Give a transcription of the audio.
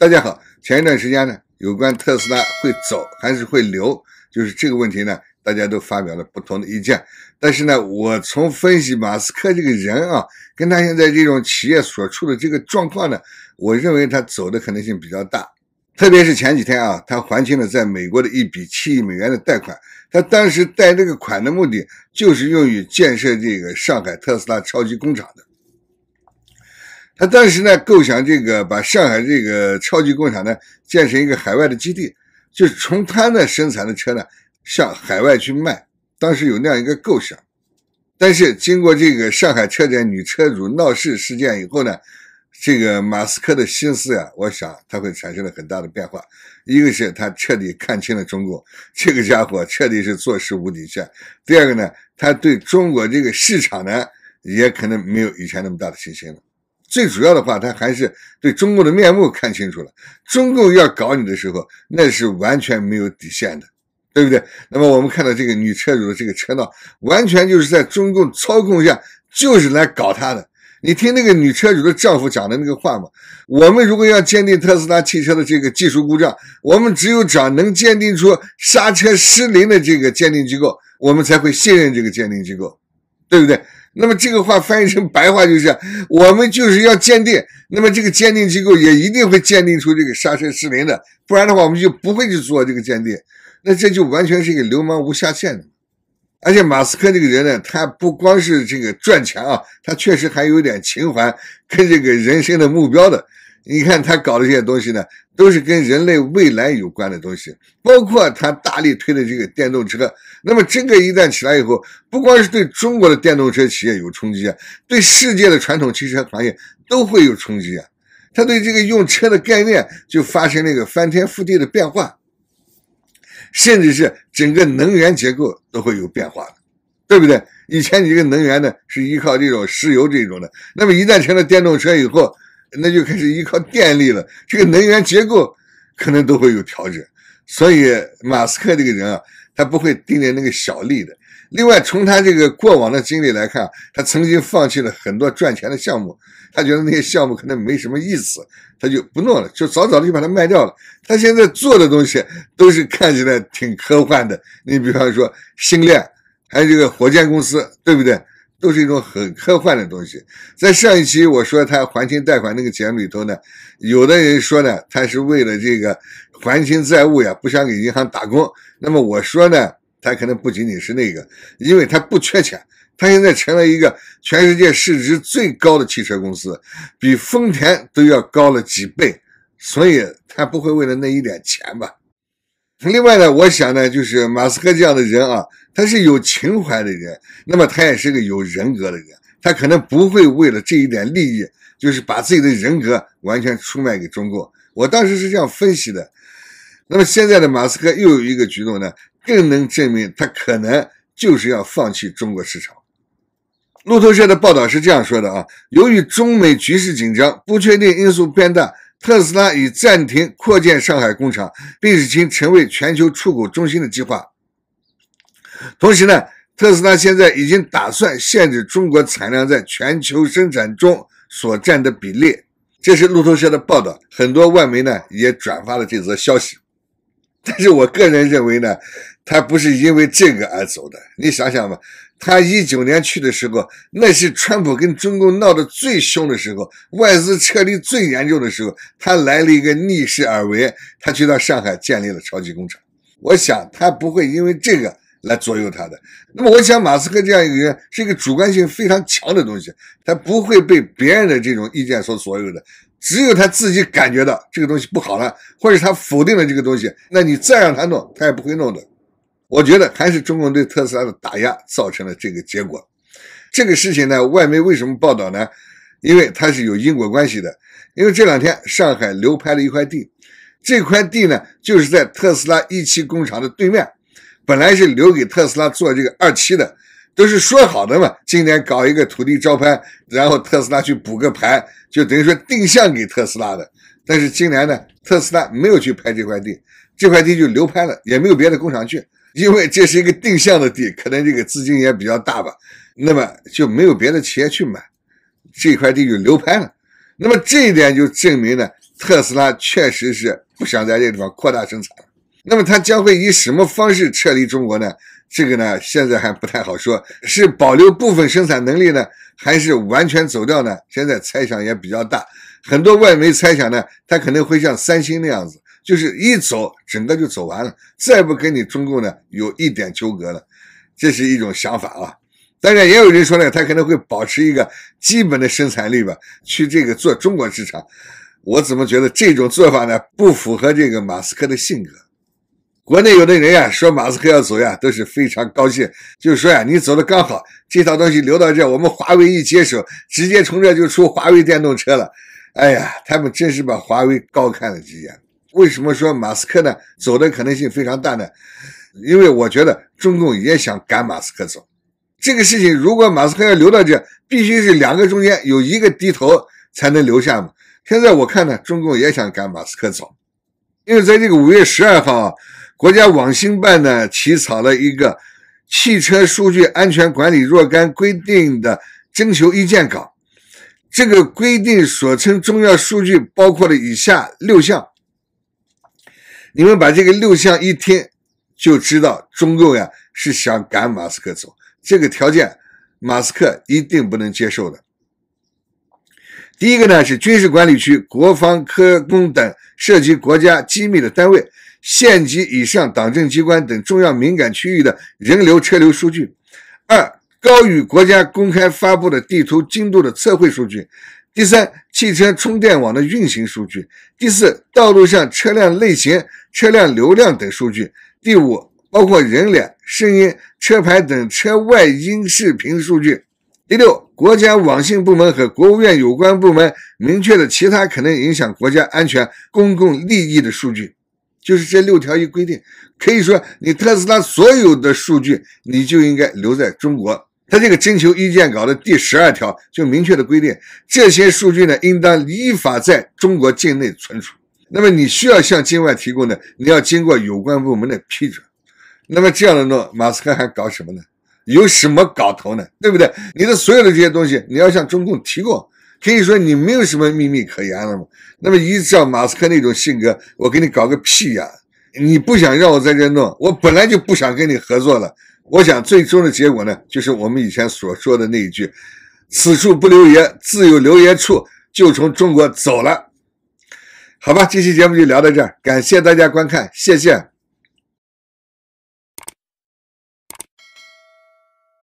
大家好，前一段时间呢，有关特斯拉会走还是会留，就是这个问题呢，大家都发表了不同的意见。但是呢，我从分析马斯克这个人啊，跟他现在这种企业所处的这个状况呢，我认为他走的可能性比较大。特别是前几天啊，他还清了在美国的一笔七亿美元的贷款。他当时贷这个款的目的，就是用于建设这个上海特斯拉超级工厂的。他当时呢，构想这个把上海这个超级工厂呢，建成一个海外的基地，就从他那生产的车呢，向海外去卖。当时有那样一个构想，但是经过这个上海车展女车主闹事事件以后呢，这个马斯克的心思呀，我想他会产生了很大的变化。一个是他彻底看清了中国这个家伙，彻底是做事无底线；第二个呢，他对中国这个市场呢，也可能没有以前那么大的信心了。最主要的话，他还是对中共的面目看清楚了。中共要搞你的时候，那是完全没有底线的，对不对？那么我们看到这个女车主的这个车呢，完全就是在中共操控下，就是来搞他的。你听那个女车主的丈夫讲的那个话嘛，我们如果要鉴定特斯拉汽车的这个技术故障，我们只有找能鉴定出刹车失灵的这个鉴定机构，我们才会信任这个鉴定机构，对不对？那么这个话翻译成白话就是，我们就是要鉴定，那么这个鉴定机构也一定会鉴定出这个刹车失灵的，不然的话我们就不会去做这个鉴定。那这就完全是一个流氓无下限的。而且马斯克这个人呢，他不光是这个赚钱啊，他确实还有点情怀跟这个人生的目标的。你看他搞的这些东西呢，都是跟人类未来有关的东西，包括他大力推的这个电动车。那么这个一旦起来以后，不光是对中国的电动车企业有冲击啊，对世界的传统汽车行业都会有冲击啊。他对这个用车的概念就发生了一个翻天覆地的变化，甚至是整个能源结构都会有变化的，对不对？以前你这个能源呢是依靠这种石油这种的，那么一旦成了电动车以后。那就开始依靠电力了，这个能源结构可能都会有调整。所以马斯克这个人啊，他不会盯着那个小利的。另外，从他这个过往的经历来看，他曾经放弃了很多赚钱的项目，他觉得那些项目可能没什么意思，他就不弄了，就早早的就把它卖掉了。他现在做的东西都是看起来挺科幻的，你比方说星链，还有这个火箭公司，对不对？都是一种很科幻的东西。在上一期我说他还清贷款那个节目里头呢，有的人说呢，他是为了这个还清债务呀，不想给银行打工。那么我说呢，他可能不仅仅是那个，因为他不缺钱，他现在成了一个全世界市值最高的汽车公司，比丰田都要高了几倍，所以他不会为了那一点钱吧。另外呢，我想呢，就是马斯克这样的人啊，他是有情怀的人，那么他也是个有人格的人，他可能不会为了这一点利益，就是把自己的人格完全出卖给中国。我当时是这样分析的。那么现在的马斯克又有一个举动呢，更能证明他可能就是要放弃中国市场。路透社的报道是这样说的啊：由于中美局势紧张，不确定因素变大。特斯拉已暂停扩建上海工厂，并已经成为全球出口中心的计划。同时呢，特斯拉现在已经打算限制中国产量在全球生产中所占的比例。这是路透社的报道，很多外媒呢也转发了这则消息。但是我个人认为呢，它不是因为这个而走的。你想想吧。他一九年去的时候，那是川普跟中共闹得最凶的时候，外资撤离最严重的时候，他来了一个逆势而为，他去到上海建立了超级工厂。我想他不会因为这个来左右他的。那么我想，马斯克这样一个人是一个主观性非常强的东西，他不会被别人的这种意见所左右的。只有他自己感觉到这个东西不好了，或者他否定了这个东西，那你再让他弄，他也不会弄的。我觉得还是中共对特斯拉的打压造成了这个结果。这个事情呢，外媒为什么报道呢？因为它是有因果关系的。因为这两天上海流拍了一块地，这块地呢就是在特斯拉一期工厂的对面，本来是留给特斯拉做这个二期的，都是说好的嘛。今年搞一个土地招拍，然后特斯拉去补个牌，就等于说定向给特斯拉的。但是今年呢，特斯拉没有去拍这块地，这块地就流拍了，也没有别的工厂去。因为这是一个定向的地，可能这个资金也比较大吧，那么就没有别的企业去买，这块地就流拍了。那么这一点就证明呢，特斯拉确实是不想在这地方扩大生产。那么它将会以什么方式撤离中国呢？这个呢，现在还不太好说，是保留部分生产能力呢，还是完全走掉呢？现在猜想也比较大，很多外媒猜想呢，它可能会像三星那样子。就是一走，整个就走完了，再不跟你中共呢有一点纠葛了，这是一种想法啊。当然也有人说呢，他可能会保持一个基本的生产力吧，去这个做中国市场。我怎么觉得这种做法呢不符合这个马斯克的性格？国内有的人呀说马斯克要走呀都是非常高兴，就是说呀你走的刚好，这套东西留到这，我们华为一接手，直接从这就出华为电动车了。哎呀，他们真是把华为高看了几眼。为什么说马斯克呢？走的可能性非常大呢？因为我觉得中共也想赶马斯克走。这个事情，如果马斯克要留到这，必须是两个中间有一个低头才能留下嘛。现在我看呢，中共也想赶马斯克走，因为在这个五月十二号，啊，国家网信办呢起草了一个《汽车数据安全管理若干规定》的征求意见稿。这个规定所称重要数据包括了以下六项。你们把这个六项一听，就知道中共呀是想赶马斯克走，这个条件马斯克一定不能接受的。第一个呢是军事管理区、国防科工等涉及国家机密的单位、县级以上党政机关等重要敏感区域的人流车流数据；二高于国家公开发布的地图精度的测绘数据。第三，汽车充电网的运行数据；第四，道路上车辆类型、车辆流量等数据；第五，包括人脸、声音、车牌等车外音视频数据；第六，国家网信部门和国务院有关部门明确的其他可能影响国家安全、公共利益的数据。就是这六条一规定，可以说你特斯拉所有的数据，你就应该留在中国。他这个征求意见稿的第十二条就明确的规定，这些数据呢，应当依法在中国境内存储。那么你需要向境外提供的，你要经过有关部门的批准。那么这样的弄，马斯克还搞什么呢？有什么搞头呢？对不对？你的所有的这些东西，你要向中共提供，可以说你没有什么秘密可言了嘛。那么依照马斯克那种性格，我给你搞个屁呀！你不想让我在这弄，我本来就不想跟你合作了。我想，最终的结果呢，就是我们以前所说的那一句：“此处不留爷，自有留爷处”，就从中国走了。好吧，这期节目就聊到这儿，感谢大家观看，谢谢。